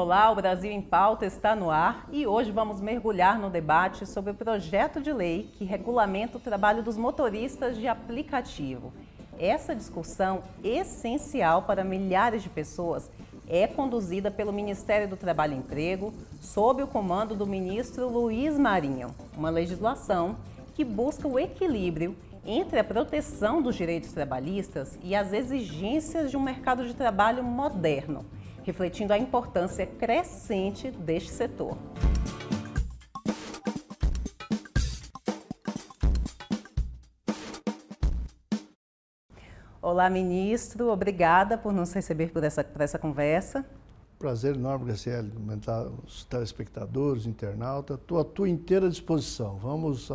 Olá, o Brasil em Pauta está no ar e hoje vamos mergulhar no debate sobre o projeto de lei que regulamenta o trabalho dos motoristas de aplicativo. Essa discussão, essencial para milhares de pessoas, é conduzida pelo Ministério do Trabalho e Emprego, sob o comando do ministro Luiz Marinho, uma legislação que busca o equilíbrio entre a proteção dos direitos trabalhistas e as exigências de um mercado de trabalho moderno refletindo a importância crescente deste setor. Olá, ministro. Obrigada por nos receber por essa, por essa conversa. Prazer enorme, Graciele, comentar os telespectadores, internauta. Estou à tua inteira disposição. Vamos,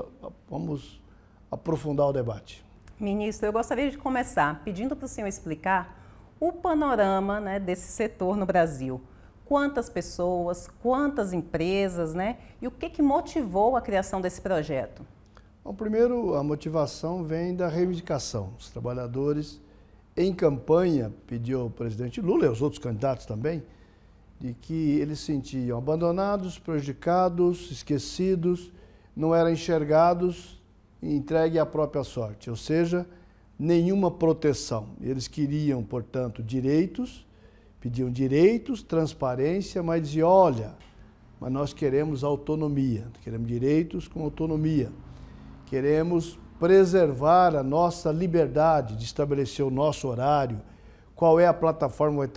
vamos aprofundar o debate. Ministro, eu gostaria de começar pedindo para o senhor explicar o panorama né, desse setor no Brasil. Quantas pessoas, quantas empresas, né? E o que, que motivou a criação desse projeto? Bom, primeiro, a motivação vem da reivindicação. Os trabalhadores, em campanha, pediu ao presidente Lula e aos outros candidatos também, de que eles sentiam abandonados, prejudicados, esquecidos, não eram enxergados e entregue à própria sorte. Ou seja, nenhuma proteção. Eles queriam, portanto, direitos, pediam direitos, transparência, mas diziam, olha, mas nós queremos autonomia, queremos direitos com autonomia, queremos preservar a nossa liberdade de estabelecer o nosso horário, qual é a plataforma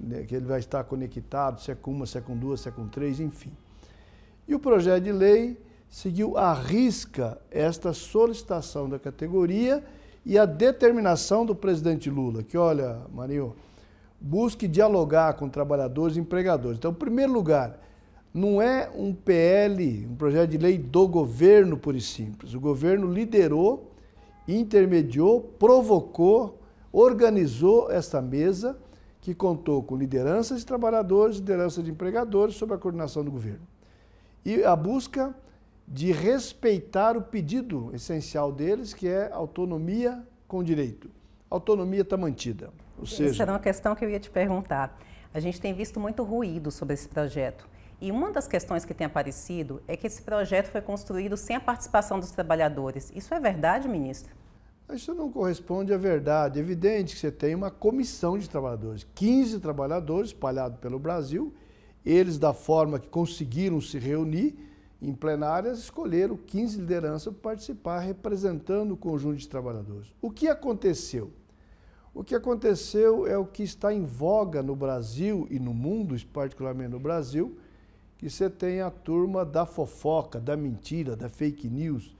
né, que ele vai estar conectado, se é com uma, se é com duas, se é com três, enfim. E o projeto de lei seguiu à risca esta solicitação da categoria e a determinação do presidente Lula, que olha, Marinho, busque dialogar com trabalhadores e empregadores. Então, em primeiro lugar, não é um PL, um projeto de lei do governo, por e simples. O governo liderou, intermediou, provocou, organizou esta mesa que contou com lideranças de trabalhadores, lideranças de empregadores, sob a coordenação do governo. E a busca de respeitar o pedido essencial deles, que é autonomia com direito. Autonomia está mantida. Ou seja... Essa era uma questão que eu ia te perguntar. A gente tem visto muito ruído sobre esse projeto. E uma das questões que tem aparecido é que esse projeto foi construído sem a participação dos trabalhadores. Isso é verdade, ministro? Isso não corresponde à verdade. É evidente que você tem uma comissão de trabalhadores, 15 trabalhadores espalhados pelo Brasil, eles, da forma que conseguiram se reunir, em plenárias, escolheram 15 lideranças para participar, representando o conjunto de trabalhadores. O que aconteceu? O que aconteceu é o que está em voga no Brasil e no mundo, particularmente no Brasil, que você tem a turma da fofoca, da mentira, da fake news,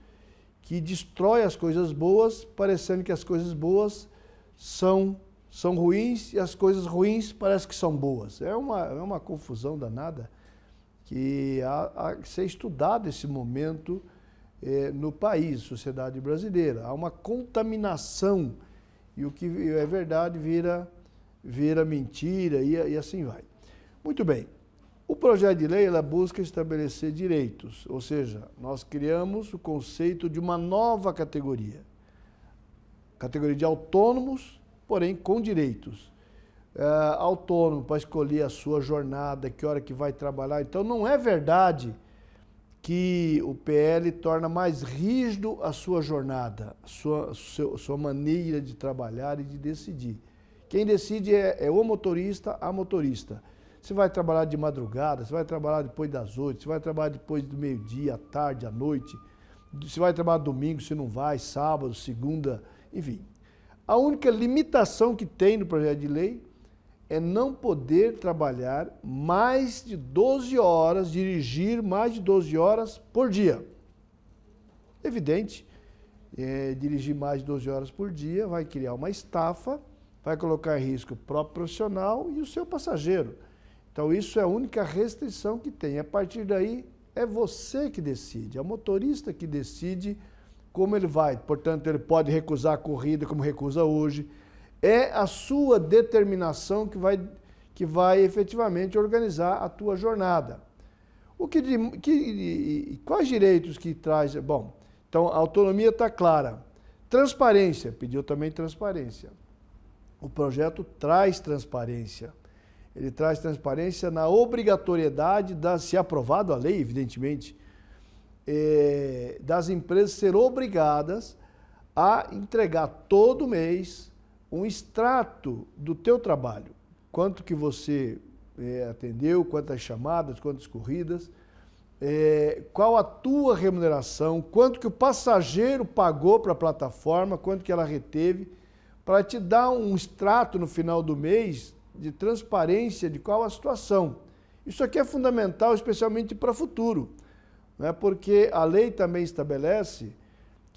que destrói as coisas boas, parecendo que as coisas boas são, são ruins e as coisas ruins parecem que são boas. É uma, é uma confusão danada que há, há ser estudado esse momento eh, no país, sociedade brasileira. Há uma contaminação e o que é verdade vira, vira mentira e, e assim vai. Muito bem. O projeto de lei ela busca estabelecer direitos, ou seja, nós criamos o conceito de uma nova categoria, categoria de autônomos, porém com direitos. É, autônomo para escolher a sua jornada, que hora que vai trabalhar. Então não é verdade que o PL torna mais rígido a sua jornada, a sua, sua maneira de trabalhar e de decidir. Quem decide é, é o motorista, a motorista. Você vai trabalhar de madrugada, você vai trabalhar depois das oito, você vai trabalhar depois do meio-dia, à tarde, à noite, você vai trabalhar domingo, se não vai, sábado, segunda, enfim. A única limitação que tem no projeto de lei é não poder trabalhar mais de 12 horas, dirigir mais de 12 horas por dia. Evidente, é, dirigir mais de 12 horas por dia vai criar uma estafa, vai colocar em risco o próprio profissional e o seu passageiro. Então, isso é a única restrição que tem. A partir daí, é você que decide, é o motorista que decide como ele vai. Portanto, ele pode recusar a corrida, como recusa hoje, é a sua determinação que vai, que vai efetivamente organizar a tua jornada. O que, que quais direitos que traz? Bom, então a autonomia está clara. Transparência, pediu também transparência. O projeto traz transparência. Ele traz transparência na obrigatoriedade, da, se aprovado a lei, evidentemente, eh, das empresas ser obrigadas a entregar todo mês um extrato do teu trabalho, quanto que você é, atendeu, quantas chamadas, quantas corridas, é, qual a tua remuneração, quanto que o passageiro pagou para a plataforma, quanto que ela reteve, para te dar um extrato no final do mês de transparência de qual a situação. Isso aqui é fundamental, especialmente para o futuro, né? porque a lei também estabelece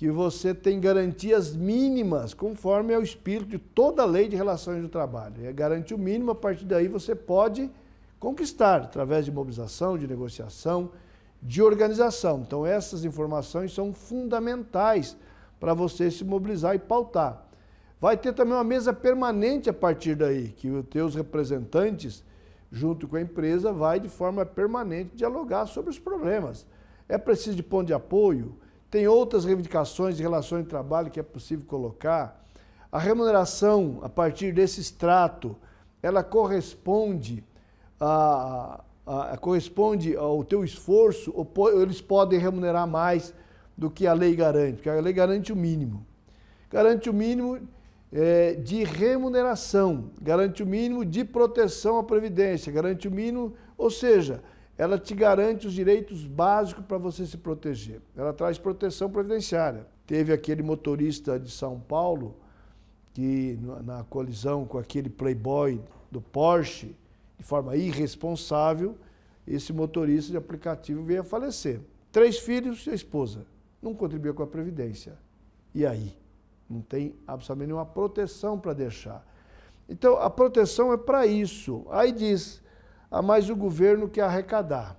que você tem garantias mínimas, conforme é o espírito de toda a lei de relações do trabalho. É garantir o mínimo, a partir daí você pode conquistar, através de mobilização, de negociação, de organização. Então, essas informações são fundamentais para você se mobilizar e pautar. Vai ter também uma mesa permanente a partir daí, que os teus representantes, junto com a empresa, vai de forma permanente dialogar sobre os problemas. É preciso de ponto de apoio? Tem outras reivindicações de relações de trabalho que é possível colocar. A remuneração, a partir desse extrato, ela corresponde, a, a, a, corresponde ao teu esforço ou po, eles podem remunerar mais do que a lei garante? Porque a lei garante o mínimo. Garante o mínimo é, de remuneração, garante o mínimo de proteção à Previdência, garante o mínimo, ou seja, ela te garante os direitos básicos para você se proteger. Ela traz proteção previdenciária. Teve aquele motorista de São Paulo que, na colisão com aquele playboy do Porsche, de forma irresponsável, esse motorista de aplicativo veio a falecer. Três filhos e a esposa. Não contribuiu com a Previdência. E aí? Não tem absolutamente nenhuma proteção para deixar. Então, a proteção é para isso. Aí diz, a mais o governo que arrecadar.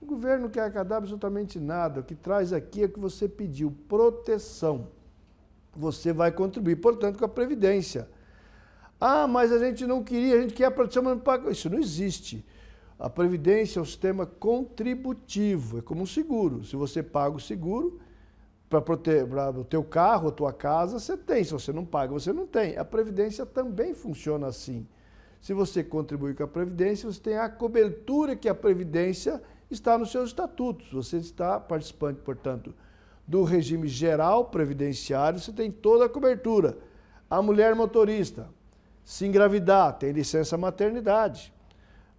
O governo quer arrecadar absolutamente nada. O que traz aqui é o que você pediu, proteção. Você vai contribuir, portanto, com a Previdência. Ah, mas a gente não queria, a gente quer a proteção, mas não paga. Isso não existe. A Previdência é um sistema contributivo, é como um seguro. Se você paga o seguro para o teu carro, a tua casa, você tem. Se você não paga, você não tem. A Previdência também funciona assim. Se você contribui com a Previdência, você tem a cobertura que a Previdência está nos seus estatutos. Você está participando, portanto, do regime geral previdenciário, você tem toda a cobertura. A mulher motorista, se engravidar, tem licença maternidade.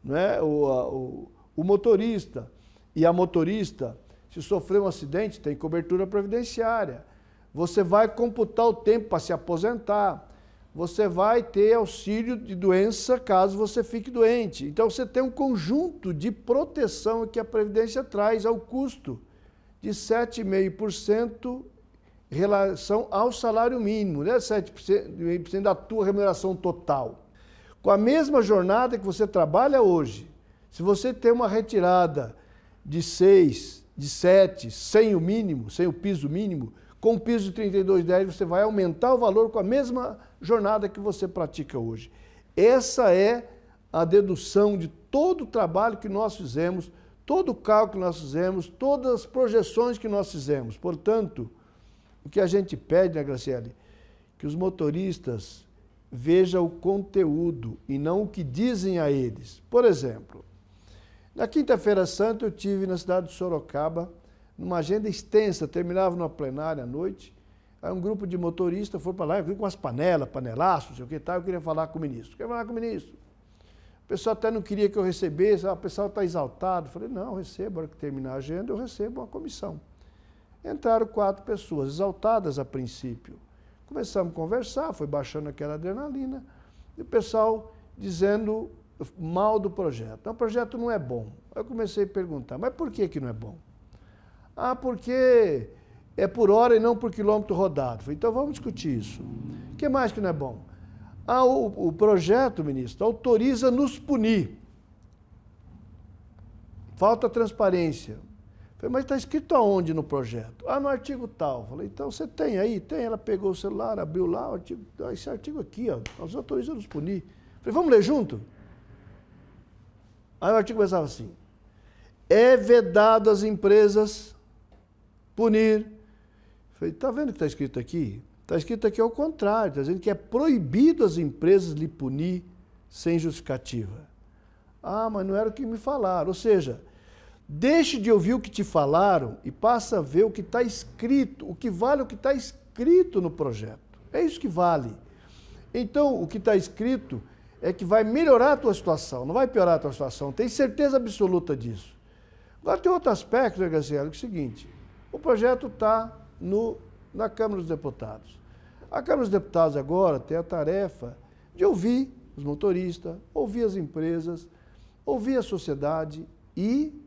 Né? O, a, o, o motorista e a motorista, se sofrer um acidente, tem cobertura previdenciária. Você vai computar o tempo para se aposentar você vai ter auxílio de doença caso você fique doente. Então você tem um conjunto de proteção que a Previdência traz ao custo de 7,5% em relação ao salário mínimo, né? 7% da tua remuneração total. Com a mesma jornada que você trabalha hoje, se você tem uma retirada de 6, de 7, sem o mínimo, sem o piso mínimo, com o piso de 32,10 você vai aumentar o valor com a mesma jornada que você pratica hoje. Essa é a dedução de todo o trabalho que nós fizemos, todo o cálculo que nós fizemos, todas as projeções que nós fizemos. Portanto, o que a gente pede, né, Graciele? Que os motoristas vejam o conteúdo e não o que dizem a eles. Por exemplo, na quinta-feira santa eu tive na cidade de Sorocaba, numa agenda extensa, terminava numa plenária à noite, Aí um grupo de motoristas foram para lá, eu com as panelas, panelaços, sei o que tal, eu queria falar com o ministro. Queria falar com o ministro. O pessoal até não queria que eu recebesse, ah, o pessoal está exaltado. Eu falei, não, eu recebo, hora que terminar a agenda, eu recebo uma comissão. Entraram quatro pessoas, exaltadas a princípio. Começamos a conversar, foi baixando aquela adrenalina, e o pessoal dizendo mal do projeto. Não, o projeto não é bom. Eu comecei a perguntar, mas por que, que não é bom? Ah, porque é por hora e não por quilômetro rodado. Falei, então vamos discutir isso. O que mais que não é bom? Ah, o, o projeto, ministro, autoriza nos punir. Falta transparência. Falei, mas está escrito aonde no projeto? Ah, no artigo tal. Falei, então você tem aí? Tem. Ela pegou o celular, abriu lá, o artigo, esse artigo aqui, ó, nós autoriza nos punir. Falei, vamos ler junto? Aí o artigo começava assim: é vedado às empresas punir Falei, tá vendo o que está escrito aqui? Está escrito aqui ao contrário, está dizendo que é proibido as empresas lhe punir sem justificativa. Ah, mas não era o que me falaram. Ou seja, deixe de ouvir o que te falaram e passa a ver o que está escrito, o que vale o que está escrito no projeto. É isso que vale. Então, o que está escrito é que vai melhorar a tua situação, não vai piorar a tua situação. Tem certeza absoluta disso. Agora tem outro aspecto, né, Graciela, que é o seguinte: o projeto está no, na Câmara dos Deputados. A Câmara dos Deputados agora tem a tarefa de ouvir os motoristas, ouvir as empresas, ouvir a sociedade e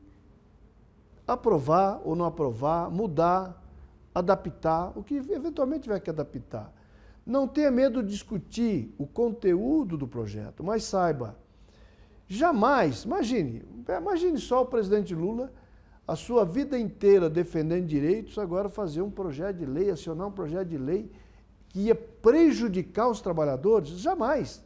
aprovar ou não aprovar, mudar, adaptar, o que eventualmente tiver que adaptar. Não tenha medo de discutir o conteúdo do projeto, mas saiba, jamais, imagine, imagine só o presidente Lula a sua vida inteira defendendo direitos, agora fazer um projeto de lei, acionar um projeto de lei que ia prejudicar os trabalhadores? Jamais.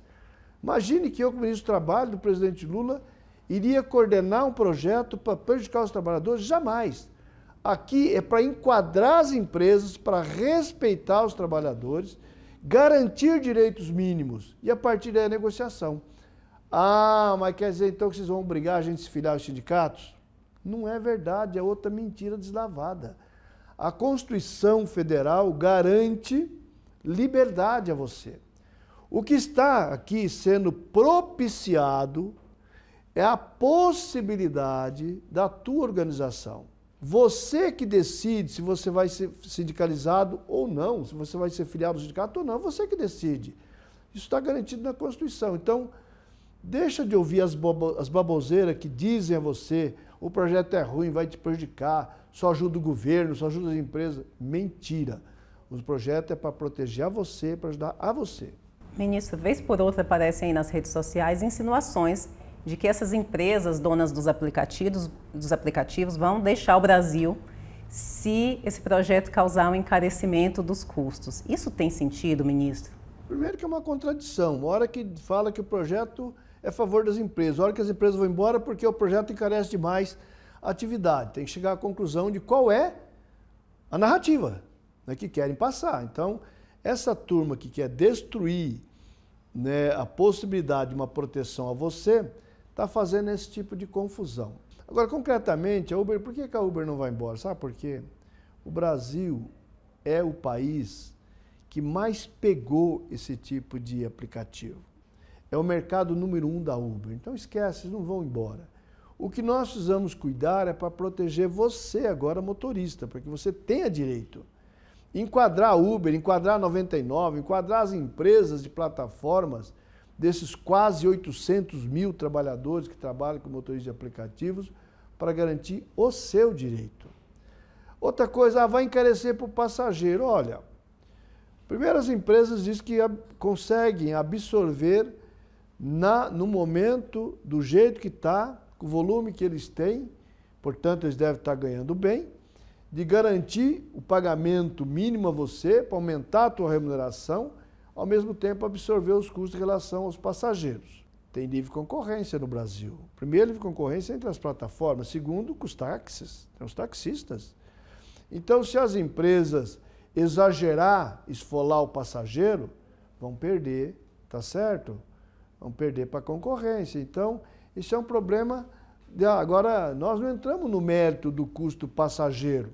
Imagine que eu, como ministro do Trabalho do presidente Lula, iria coordenar um projeto para prejudicar os trabalhadores? Jamais. Aqui é para enquadrar as empresas, para respeitar os trabalhadores, garantir direitos mínimos e a partir daí a negociação. Ah, mas quer dizer então que vocês vão obrigar a gente a se filiar aos sindicatos? Não é verdade, é outra mentira deslavada. A Constituição Federal garante liberdade a você. O que está aqui sendo propiciado é a possibilidade da tua organização. Você que decide se você vai ser sindicalizado ou não, se você vai ser filiado ao sindicato ou não, você que decide. Isso está garantido na Constituição. Então, deixa de ouvir as, as baboseiras que dizem a você o projeto é ruim, vai te prejudicar, só ajuda o governo, só ajuda as empresas. Mentira. O projeto é para proteger a você, para ajudar a você. Ministro, vez por outra aparecem aí nas redes sociais insinuações de que essas empresas donas dos aplicativos, dos aplicativos vão deixar o Brasil se esse projeto causar um encarecimento dos custos. Isso tem sentido, ministro? Primeiro que é uma contradição. Uma hora que fala que o projeto é a favor das empresas. A hora que as empresas vão embora, porque o projeto encarece demais a atividade. Tem que chegar à conclusão de qual é a narrativa né, que querem passar. Então, essa turma que quer destruir né, a possibilidade de uma proteção a você, está fazendo esse tipo de confusão. Agora, concretamente, a Uber, por que, que a Uber não vai embora? Sabe por quê? O Brasil é o país que mais pegou esse tipo de aplicativo é o mercado número um da Uber. Então esquece, não vão embora. O que nós precisamos cuidar é para proteger você agora, motorista, para que você tenha direito. Enquadrar a Uber, enquadrar a 99, enquadrar as empresas de plataformas desses quase 800 mil trabalhadores que trabalham com motoristas de aplicativos para garantir o seu direito. Outra coisa, ah, vai encarecer para o passageiro. Olha, primeiras empresas dizem que conseguem absorver na, no momento, do jeito que está, com o volume que eles têm, portanto, eles devem estar tá ganhando bem, de garantir o pagamento mínimo a você, para aumentar a tua remuneração, ao mesmo tempo absorver os custos em relação aos passageiros. Tem livre concorrência no Brasil. Primeiro, livre concorrência entre as plataformas. Segundo, com os táxis, tem os taxistas. Então, se as empresas exagerar, esfolar o passageiro, vão perder, tá certo? vão perder para a concorrência. Então, isso é um problema. De, ah, agora, nós não entramos no mérito do custo passageiro.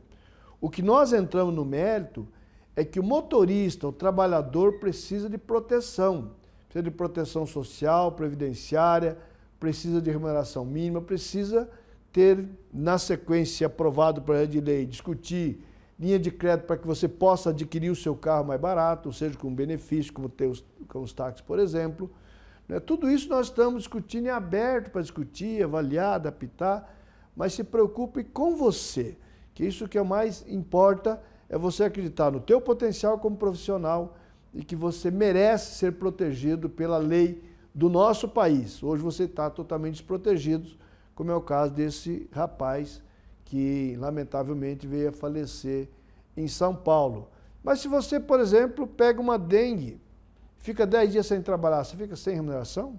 O que nós entramos no mérito é que o motorista, o trabalhador, precisa de proteção. Precisa de proteção social, previdenciária, precisa de remuneração mínima, precisa ter, na sequência, aprovado o projeto de lei, discutir linha de crédito para que você possa adquirir o seu carro mais barato, ou seja, com benefício, como, ter os, com os táxis, por exemplo né? Tudo isso nós estamos discutindo e aberto para discutir, avaliar, adaptar, mas se preocupe com você, que isso que é mais importa é você acreditar no teu potencial como profissional e que você merece ser protegido pela lei do nosso país. Hoje você está totalmente desprotegido, como é o caso desse rapaz que lamentavelmente veio a falecer em São Paulo. Mas se você, por exemplo, pega uma dengue, fica 10 dias sem trabalhar, você fica sem remuneração?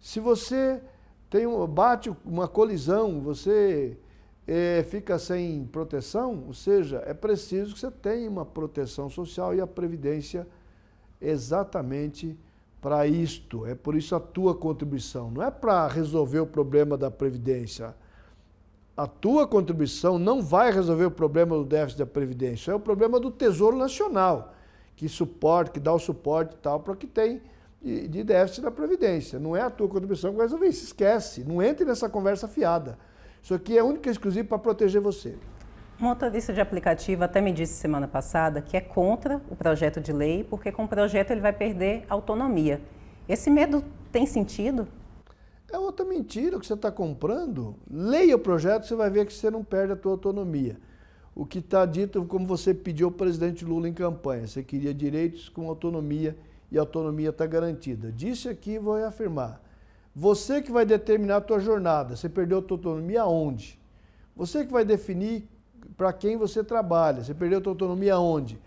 Se você tem um, bate uma colisão, você é, fica sem proteção, ou seja, é preciso que você tenha uma proteção social e a Previdência exatamente para isto. É por isso a tua contribuição. Não é para resolver o problema da Previdência. A tua contribuição não vai resolver o problema do déficit da Previdência, é o problema do Tesouro Nacional que suporte, que dá o suporte e tal, para o que tem de, de déficit da Previdência. Não é a tua contribuição que vai resolver isso. Esquece, não entre nessa conversa fiada. Isso aqui é único e exclusivo para proteger você. Uma motorista de aplicativo até me disse semana passada que é contra o projeto de lei, porque com o projeto ele vai perder autonomia. Esse medo tem sentido? É outra mentira que você está comprando. Leia o projeto, você vai ver que você não perde a tua autonomia o que está dito, como você pediu ao presidente Lula em campanha. Você queria direitos com autonomia e a autonomia está garantida. Disse aqui e vou afirmar. Você que vai determinar a tua jornada. Você perdeu a tua autonomia aonde? Você que vai definir para quem você trabalha. Você perdeu a tua autonomia aonde?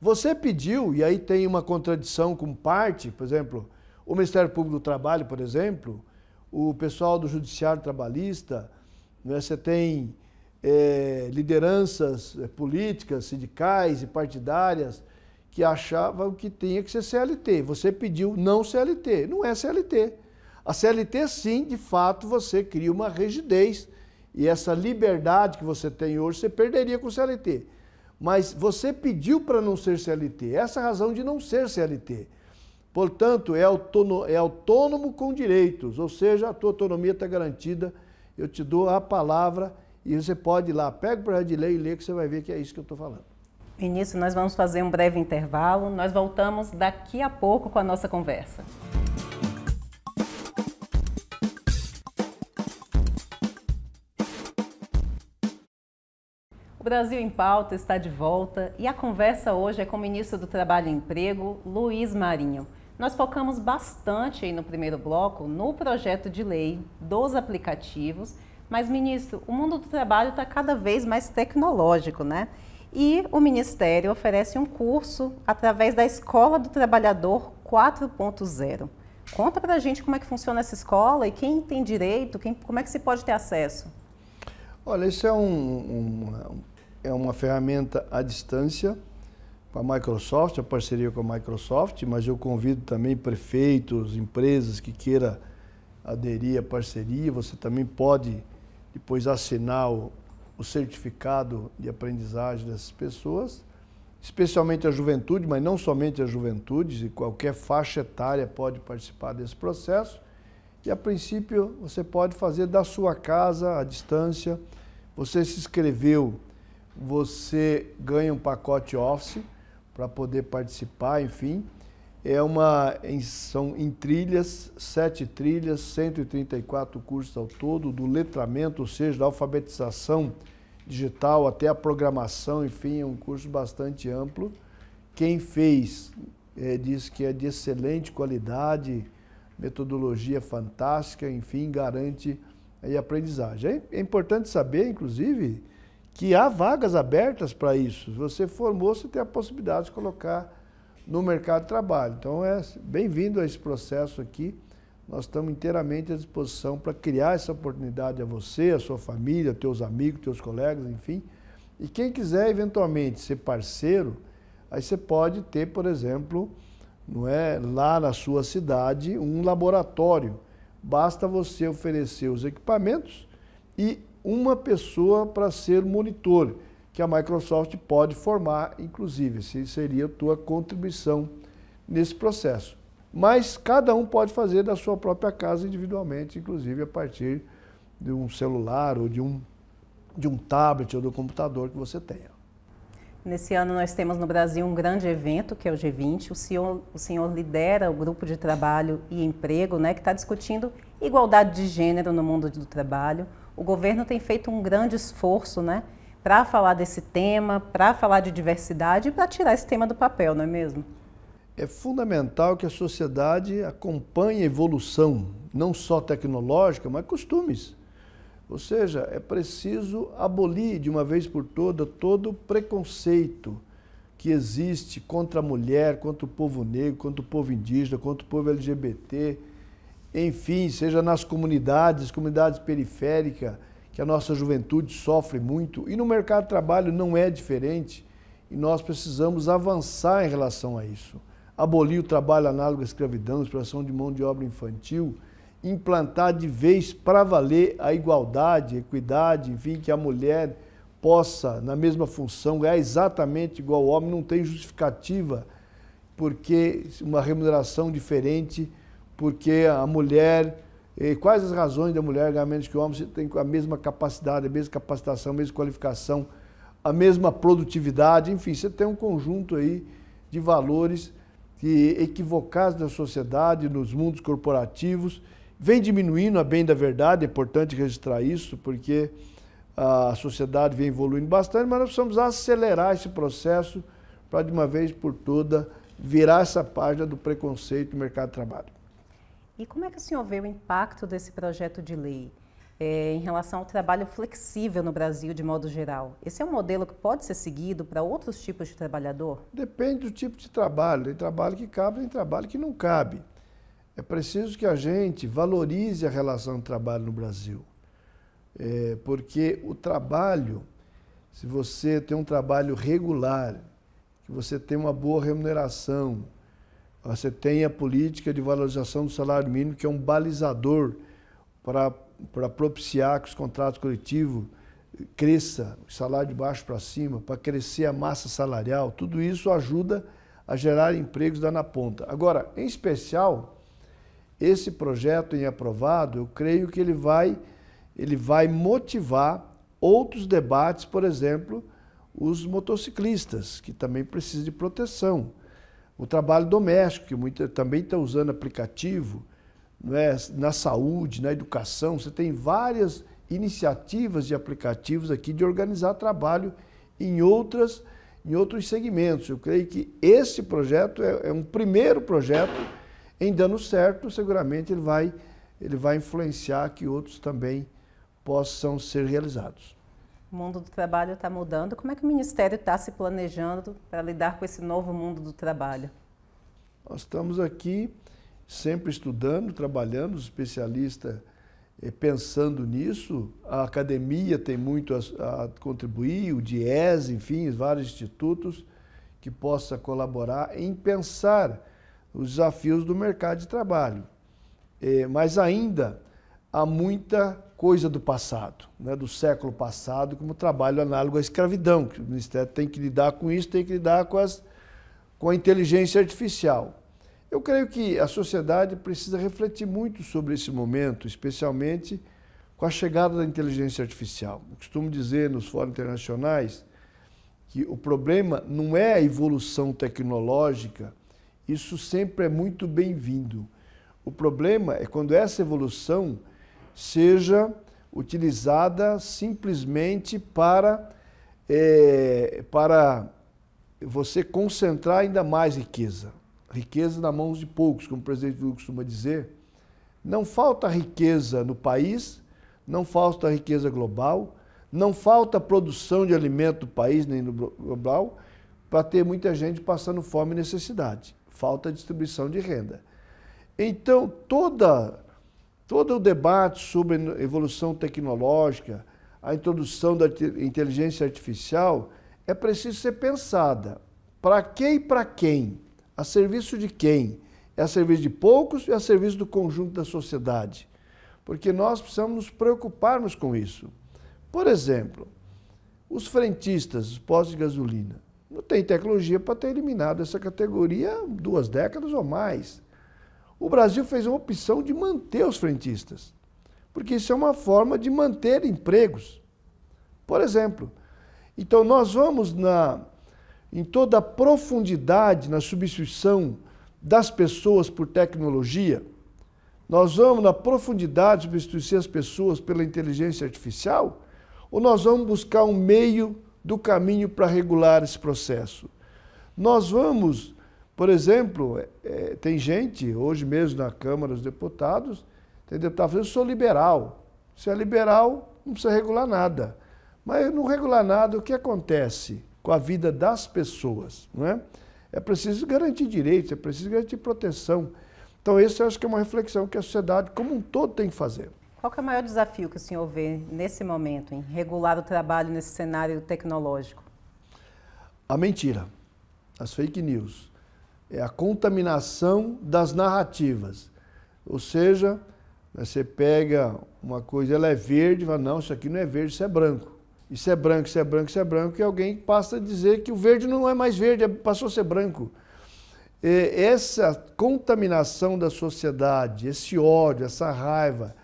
Você pediu, e aí tem uma contradição com parte, por exemplo, o Ministério Público do Trabalho, por exemplo, o pessoal do Judiciário Trabalhista, né, você tem é, lideranças é, políticas, sindicais e partidárias que achavam que tinha que ser CLT. Você pediu não CLT. Não é CLT. A CLT, sim, de fato, você cria uma rigidez e essa liberdade que você tem hoje você perderia com CLT. Mas você pediu para não ser CLT, essa é a razão de não ser CLT. Portanto, é autônomo, é autônomo com direitos, ou seja, a tua autonomia está garantida. Eu te dou a palavra e você pode ir lá, pega o projeto de lei e lê, que você vai ver que é isso que eu estou falando. Ministro, nós vamos fazer um breve intervalo. Nós voltamos daqui a pouco com a nossa conversa. O Brasil em Pauta está de volta e a conversa hoje é com o ministro do Trabalho e Emprego, Luiz Marinho. Nós focamos bastante no primeiro bloco no projeto de lei dos aplicativos mas, ministro, o mundo do trabalho está cada vez mais tecnológico, né? E o Ministério oferece um curso através da Escola do Trabalhador 4.0. Conta para a gente como é que funciona essa escola e quem tem direito, quem, como é que se pode ter acesso? Olha, isso é, um, um, é uma ferramenta à distância com a Microsoft, a parceria com a Microsoft, mas eu convido também prefeitos, empresas que queiram aderir à parceria, você também pode depois assinar o, o certificado de aprendizagem dessas pessoas, especialmente a juventude, mas não somente a juventude, qualquer faixa etária pode participar desse processo. E a princípio você pode fazer da sua casa, à distância. Você se inscreveu, você ganha um pacote Office para poder participar, enfim é uma, são em trilhas, sete trilhas, 134 cursos ao todo, do letramento, ou seja, da alfabetização digital até a programação, enfim, é um curso bastante amplo. Quem fez é, diz que é de excelente qualidade, metodologia fantástica, enfim, garante aí, aprendizagem. É, é importante saber, inclusive, que há vagas abertas para isso. Se você formou, você tem a possibilidade de colocar no mercado de trabalho. Então, é bem-vindo a esse processo aqui. Nós estamos inteiramente à disposição para criar essa oportunidade a você, a sua família, teus amigos, teus colegas, enfim. E quem quiser eventualmente ser parceiro, aí você pode ter, por exemplo, não é lá na sua cidade um laboratório. Basta você oferecer os equipamentos e uma pessoa para ser monitor que a Microsoft pode formar, inclusive, se seria a tua contribuição nesse processo. Mas cada um pode fazer da sua própria casa individualmente, inclusive a partir de um celular ou de um, de um tablet ou do computador que você tenha. Nesse ano nós temos no Brasil um grande evento que é o G20. O senhor, o senhor lidera o grupo de trabalho e emprego, né, que está discutindo igualdade de gênero no mundo do trabalho. O governo tem feito um grande esforço, né, para falar desse tema, para falar de diversidade e para tirar esse tema do papel, não é mesmo? É fundamental que a sociedade acompanhe a evolução, não só tecnológica, mas costumes. Ou seja, é preciso abolir de uma vez por toda todo preconceito que existe contra a mulher, contra o povo negro, contra o povo indígena, contra o povo LGBT, enfim, seja nas comunidades, comunidades periféricas, que a nossa juventude sofre muito e no mercado de trabalho não é diferente e nós precisamos avançar em relação a isso. Abolir o trabalho análogo à escravidão, exploração de mão de obra infantil, implantar de vez para valer a igualdade, equidade, enfim, que a mulher possa, na mesma função, ganhar é exatamente igual ao homem, não tem justificativa, porque uma remuneração diferente, porque a mulher e quais as razões da mulher ganhar menos que o homem se tem a mesma capacidade, a mesma capacitação, a mesma qualificação, a mesma produtividade, enfim, você tem um conjunto aí de valores que equivocados na sociedade, nos mundos corporativos, vem diminuindo a bem da verdade, é importante registrar isso, porque a sociedade vem evoluindo bastante, mas nós precisamos acelerar esse processo para de uma vez por toda virar essa página do preconceito do mercado de trabalho. E como é que o senhor vê o impacto desse projeto de lei é, em relação ao trabalho flexível no Brasil, de modo geral? Esse é um modelo que pode ser seguido para outros tipos de trabalhador? Depende do tipo de trabalho. Tem trabalho que cabe, tem trabalho que não cabe. É preciso que a gente valorize a relação do trabalho no Brasil. É, porque o trabalho, se você tem um trabalho regular, que você tem uma boa remuneração, você tem a política de valorização do salário mínimo, que é um balizador para propiciar que os contratos coletivos cresça, o salário de baixo para cima, para crescer a massa salarial, tudo isso ajuda a gerar empregos da na ponta. Agora, em especial, esse projeto em aprovado, eu creio que ele vai, ele vai motivar outros debates, por exemplo, os motociclistas, que também precisam de proteção. O trabalho doméstico, que também está usando aplicativo, né, na saúde, na educação, você tem várias iniciativas de aplicativos aqui de organizar trabalho em outras em outros segmentos. Eu creio que esse projeto é, é, um primeiro projeto, em dando certo, seguramente ele vai, ele vai influenciar que outros também possam ser realizados. O mundo do trabalho está mudando. Como é que o Ministério está se planejando para lidar com esse novo mundo do trabalho? Nós estamos aqui sempre estudando, trabalhando, especialista especialistas eh, pensando nisso. A academia tem muito a, a contribuir, o DIES, enfim, vários institutos que possa colaborar em pensar os desafios do mercado de trabalho. Eh, mas ainda há muita coisa do passado, né, do século passado, como trabalho análogo à escravidão, que o Ministério tem que lidar com isso, tem que lidar com, as, com a inteligência artificial. Eu creio que a sociedade precisa refletir muito sobre esse momento, especialmente com a chegada da inteligência artificial. Eu costumo dizer nos fóruns internacionais que o problema não é a evolução tecnológica, isso sempre é muito bem-vindo. O problema é quando essa evolução seja utilizada simplesmente para, é, para você concentrar ainda mais riqueza. Riqueza nas mãos de poucos, como o presidente Lula costuma dizer. Não falta riqueza no país, não falta riqueza global, não falta produção de alimento no país nem no global para ter muita gente passando fome e necessidade. Falta distribuição de renda. Então, toda Todo o debate sobre evolução tecnológica, a introdução da inteligência artificial, é preciso ser pensada. Para quem e para quem? A serviço de quem? É a serviço de poucos e é a serviço do conjunto da sociedade? Porque nós precisamos nos preocuparmos com isso. Por exemplo, os frentistas, os postos de gasolina, não tem tecnologia para ter eliminado essa categoria duas décadas ou mais o Brasil fez uma opção de manter os frentistas, porque isso é uma forma de manter empregos. Por exemplo, então nós vamos na, em toda a profundidade na substituição das pessoas por tecnologia, nós vamos na profundidade substituir as pessoas pela inteligência artificial, ou nós vamos buscar um meio do caminho para regular esse processo? Nós vamos por exemplo, é, é, tem gente, hoje mesmo na Câmara dos Deputados, tem deputado falando, eu sou liberal. Se é liberal, não precisa regular nada. Mas não regular nada, o que acontece com a vida das pessoas? Não é? é preciso garantir direitos, é preciso garantir proteção. Então, essa eu acho que é uma reflexão que a sociedade como um todo tem que fazer. Qual que é o maior desafio que o senhor vê nesse momento, em regular o trabalho nesse cenário tecnológico? A mentira, as fake news é a contaminação das narrativas. Ou seja, você pega uma coisa, ela é verde, e fala, não, isso aqui não é verde, isso é branco. Isso é branco, isso é branco, isso é branco, e alguém passa a dizer que o verde não é mais verde, é, passou a ser branco. E essa contaminação da sociedade, esse ódio, essa raiva,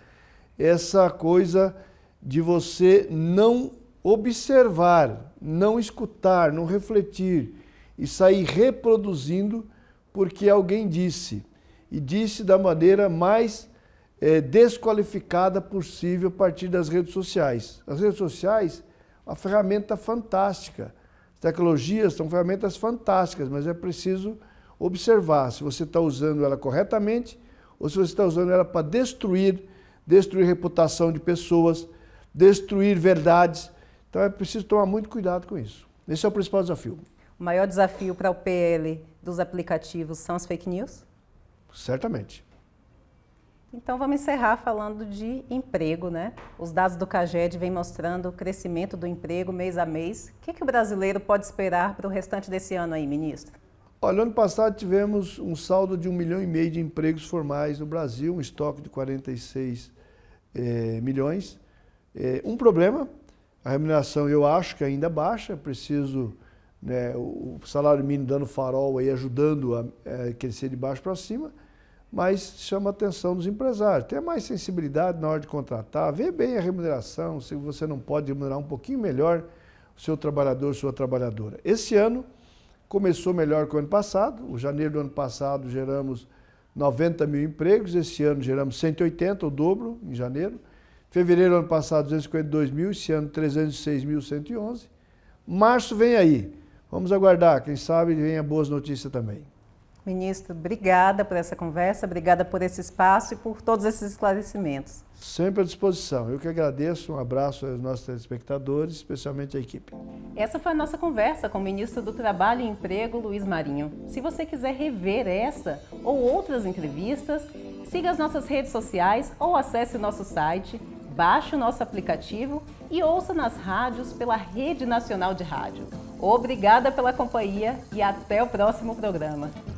essa coisa de você não observar, não escutar, não refletir e sair reproduzindo porque alguém disse, e disse da maneira mais é, desqualificada possível a partir das redes sociais. As redes sociais, uma ferramenta fantástica. As tecnologias são ferramentas fantásticas, mas é preciso observar se você está usando ela corretamente ou se você está usando ela para destruir, destruir reputação de pessoas, destruir verdades. Então é preciso tomar muito cuidado com isso. Esse é o principal desafio. O maior desafio para o PL dos aplicativos são as fake news? Certamente. Então vamos encerrar falando de emprego, né? Os dados do CAGED vêm mostrando o crescimento do emprego mês a mês. O que, que o brasileiro pode esperar para o restante desse ano aí, ministro? Olha, ano passado tivemos um saldo de um milhão e meio de empregos formais no Brasil, um estoque de 46 eh, milhões. Eh, um problema, a remuneração eu acho que ainda é baixa, preciso né, o salário mínimo dando farol aí, ajudando a é, crescer de baixo para cima, mas chama a atenção dos empresários. Tem mais sensibilidade na hora de contratar, ver bem a remuneração, se você não pode remunerar um pouquinho melhor o seu trabalhador, sua trabalhadora. Esse ano começou melhor que o ano passado, o janeiro do ano passado geramos 90 mil empregos, esse ano geramos 180, o dobro em janeiro. Fevereiro do ano passado, 252 mil, esse ano 306.111. Março vem aí, Vamos aguardar, quem sabe venha boas notícias também. Ministro, obrigada por essa conversa, obrigada por esse espaço e por todos esses esclarecimentos. Sempre à disposição. Eu que agradeço. Um abraço aos nossos telespectadores, especialmente à equipe. Essa foi a nossa conversa com o ministro do Trabalho e Emprego, Luiz Marinho. Se você quiser rever essa ou outras entrevistas, siga as nossas redes sociais ou acesse o nosso site, baixe o nosso aplicativo e ouça nas rádios pela Rede Nacional de Rádio. Obrigada pela companhia e até o próximo programa.